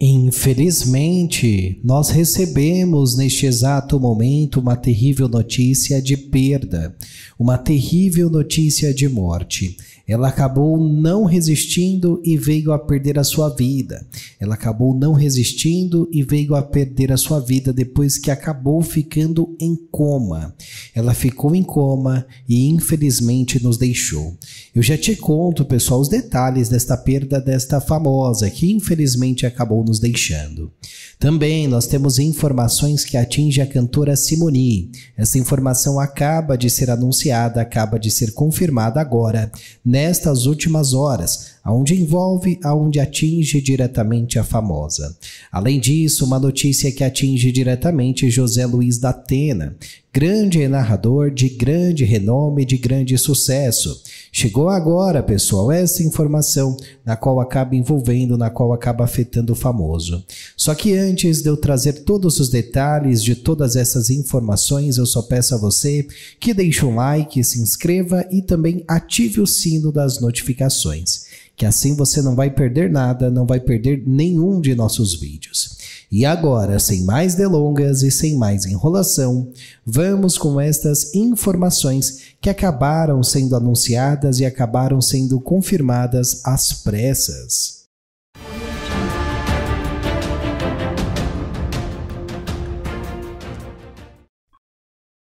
Infelizmente, nós recebemos neste exato momento uma terrível notícia de perda, uma terrível notícia de morte. Ela acabou não resistindo e veio a perder a sua vida. Ela acabou não resistindo e veio a perder a sua vida depois que acabou ficando em coma. Ela ficou em coma e infelizmente nos deixou. Eu já te conto, pessoal, os detalhes desta perda desta famosa que infelizmente acabou nos deixando. Também nós temos informações que atinge a cantora Simoni. Essa informação acaba de ser anunciada, acaba de ser confirmada agora nestas últimas horas aonde envolve, aonde atinge diretamente a famosa. Além disso, uma notícia que atinge diretamente José Luiz da Atena, grande narrador de grande renome, de grande sucesso. Chegou agora, pessoal, essa informação na qual acaba envolvendo, na qual acaba afetando o famoso. Só que antes de eu trazer todos os detalhes de todas essas informações, eu só peço a você que deixe um like, se inscreva e também ative o sino das notificações que assim você não vai perder nada, não vai perder nenhum de nossos vídeos. E agora, sem mais delongas e sem mais enrolação, vamos com estas informações que acabaram sendo anunciadas e acabaram sendo confirmadas às pressas.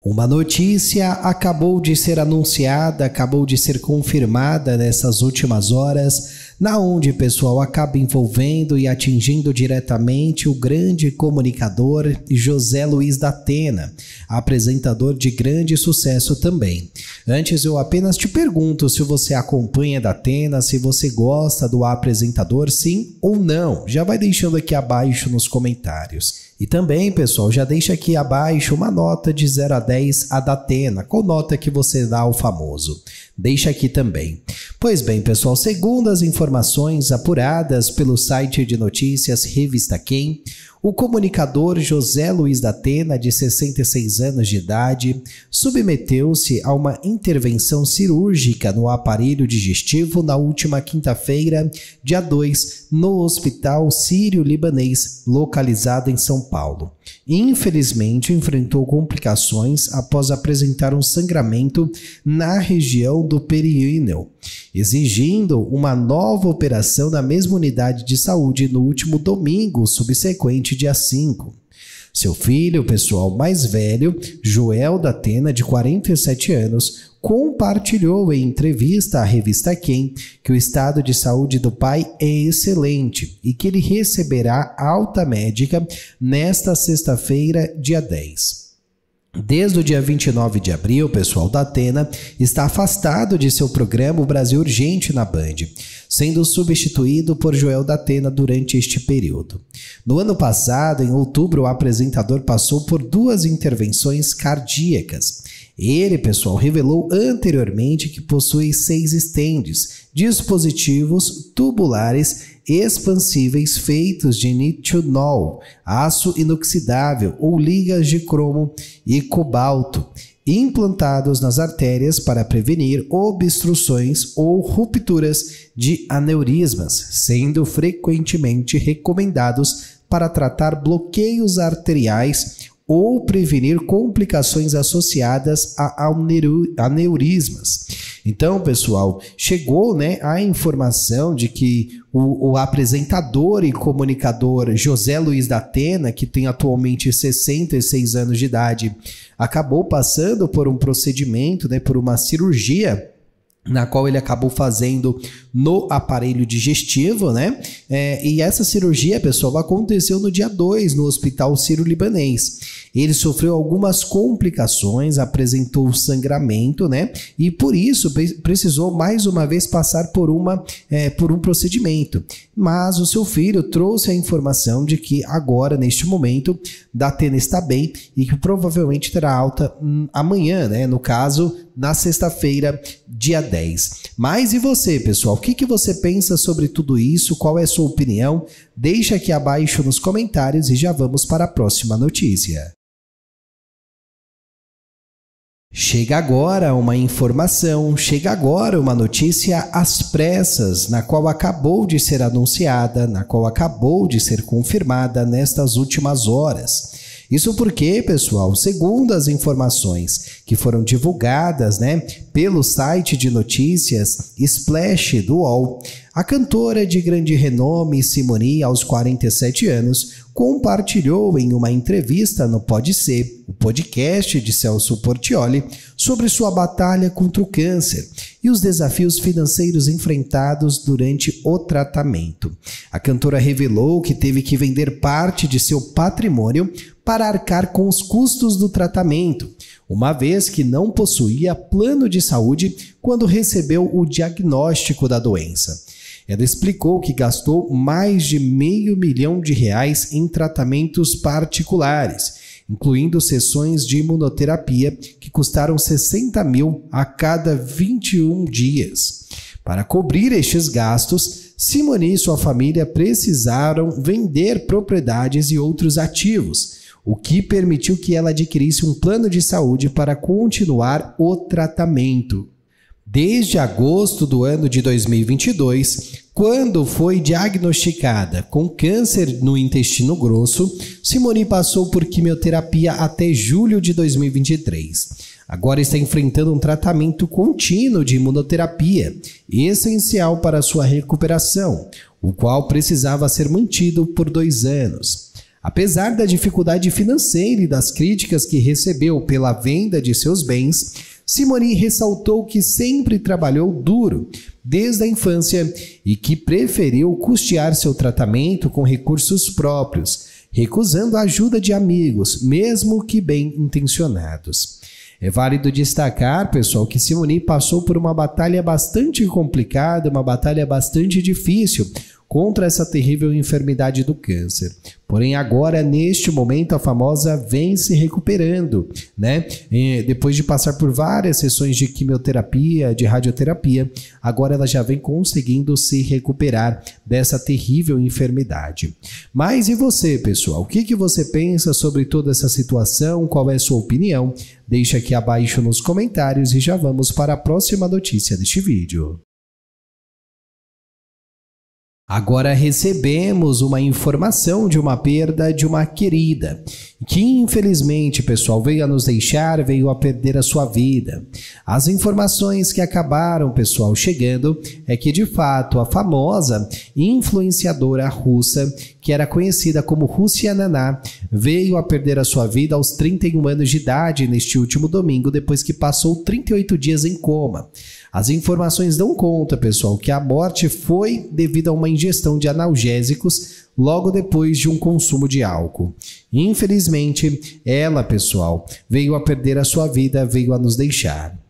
Uma notícia acabou de ser anunciada, acabou de ser confirmada nessas últimas horas, na onde pessoal acaba envolvendo e atingindo diretamente o grande comunicador José Luiz da Atena, apresentador de grande sucesso também. Antes eu apenas te pergunto se você acompanha da Atena, se você gosta do apresentador, sim ou não. Já vai deixando aqui abaixo nos comentários. E também, pessoal, já deixa aqui abaixo uma nota de 0 a 10 a da Atena. Qual nota que você dá ao famoso? Deixa aqui também. Pois bem, pessoal, segundo as informações apuradas pelo site de notícias Revista Quem, o comunicador José Luiz da Atena, de 66 anos de idade, submeteu-se a uma intervenção cirúrgica no aparelho digestivo na última quinta-feira, dia 2, no Hospital Sírio-Libanês, localizado em São Paulo. Infelizmente, enfrentou complicações após apresentar um sangramento na região do períneo, exigindo uma nova operação na mesma unidade de saúde no último domingo subsequente dia 5. Seu filho, o pessoal mais velho, Joel da Atena, de 47 anos, compartilhou em entrevista à revista Quem que o estado de saúde do pai é excelente e que ele receberá alta médica nesta sexta-feira, dia 10. Desde o dia 29 de abril, o pessoal da Atena está afastado de seu programa O Brasil Urgente na Band sendo substituído por Joel da Atena durante este período. No ano passado, em outubro, o apresentador passou por duas intervenções cardíacas. Ele, pessoal, revelou anteriormente que possui seis estendes, dispositivos tubulares expansíveis feitos de nitinol, aço inoxidável ou ligas de cromo e cobalto implantados nas artérias para prevenir obstruções ou rupturas de aneurismas, sendo frequentemente recomendados para tratar bloqueios arteriais ou prevenir complicações associadas a aneurismas. Então, pessoal, chegou né, a informação de que o, o apresentador e comunicador José Luiz da Atena, que tem atualmente 66 anos de idade, acabou passando por um procedimento, né, por uma cirurgia na qual ele acabou fazendo no aparelho digestivo, né? É, e essa cirurgia, pessoal, aconteceu no dia 2 no Hospital Sírio-Libanês. Ele sofreu algumas complicações, apresentou sangramento, né? E por isso precisou mais uma vez passar por, uma, é, por um procedimento. Mas o seu filho trouxe a informação de que agora, neste momento, Datena está bem e que provavelmente terá alta hum, amanhã, né? No caso, na sexta-feira, dia 10. Mas e você, pessoal? O que, que você pensa sobre tudo isso? Qual é a sua opinião? Deixa aqui abaixo nos comentários e já vamos para a próxima notícia. Chega agora uma informação, chega agora uma notícia às pressas, na qual acabou de ser anunciada, na qual acabou de ser confirmada nestas últimas horas. Isso porque, pessoal, segundo as informações que foram divulgadas né, pelo site de notícias Splash do UOL, a cantora de grande renome Simoni, aos 47 anos, compartilhou em uma entrevista no Pode Ser, o podcast de Celso Portioli, sobre sua batalha contra o câncer e os desafios financeiros enfrentados durante o tratamento. A cantora revelou que teve que vender parte de seu patrimônio para arcar com os custos do tratamento, uma vez que não possuía plano de saúde quando recebeu o diagnóstico da doença. Ela explicou que gastou mais de meio milhão de reais em tratamentos particulares, incluindo sessões de imunoterapia que custaram 60 mil a cada 21 dias. Para cobrir estes gastos, Simone e sua família precisaram vender propriedades e outros ativos o que permitiu que ela adquirisse um plano de saúde para continuar o tratamento. Desde agosto do ano de 2022, quando foi diagnosticada com câncer no intestino grosso, Simone passou por quimioterapia até julho de 2023 agora está enfrentando um tratamento contínuo de imunoterapia, essencial para sua recuperação, o qual precisava ser mantido por dois anos. Apesar da dificuldade financeira e das críticas que recebeu pela venda de seus bens, Simoni ressaltou que sempre trabalhou duro desde a infância e que preferiu custear seu tratamento com recursos próprios, recusando a ajuda de amigos, mesmo que bem intencionados. É válido destacar, pessoal, que Simoni passou por uma batalha bastante complicada, uma batalha bastante difícil, contra essa terrível enfermidade do câncer. Porém, agora, neste momento, a famosa vem se recuperando, né? E depois de passar por várias sessões de quimioterapia, de radioterapia, agora ela já vem conseguindo se recuperar dessa terrível enfermidade. Mas e você, pessoal? O que, que você pensa sobre toda essa situação? Qual é a sua opinião? Deixa aqui abaixo nos comentários e já vamos para a próxima notícia deste vídeo. Agora recebemos uma informação de uma perda de uma querida, que infelizmente, pessoal, veio a nos deixar, veio a perder a sua vida. As informações que acabaram, pessoal, chegando é que de fato a famosa influenciadora russa, que era conhecida como Rússia Naná, veio a perder a sua vida aos 31 anos de idade neste último domingo, depois que passou 38 dias em coma. As informações dão conta, pessoal, que a morte foi devido a uma ingestão de analgésicos logo depois de um consumo de álcool. Infelizmente, ela, pessoal, veio a perder a sua vida, veio a nos deixar.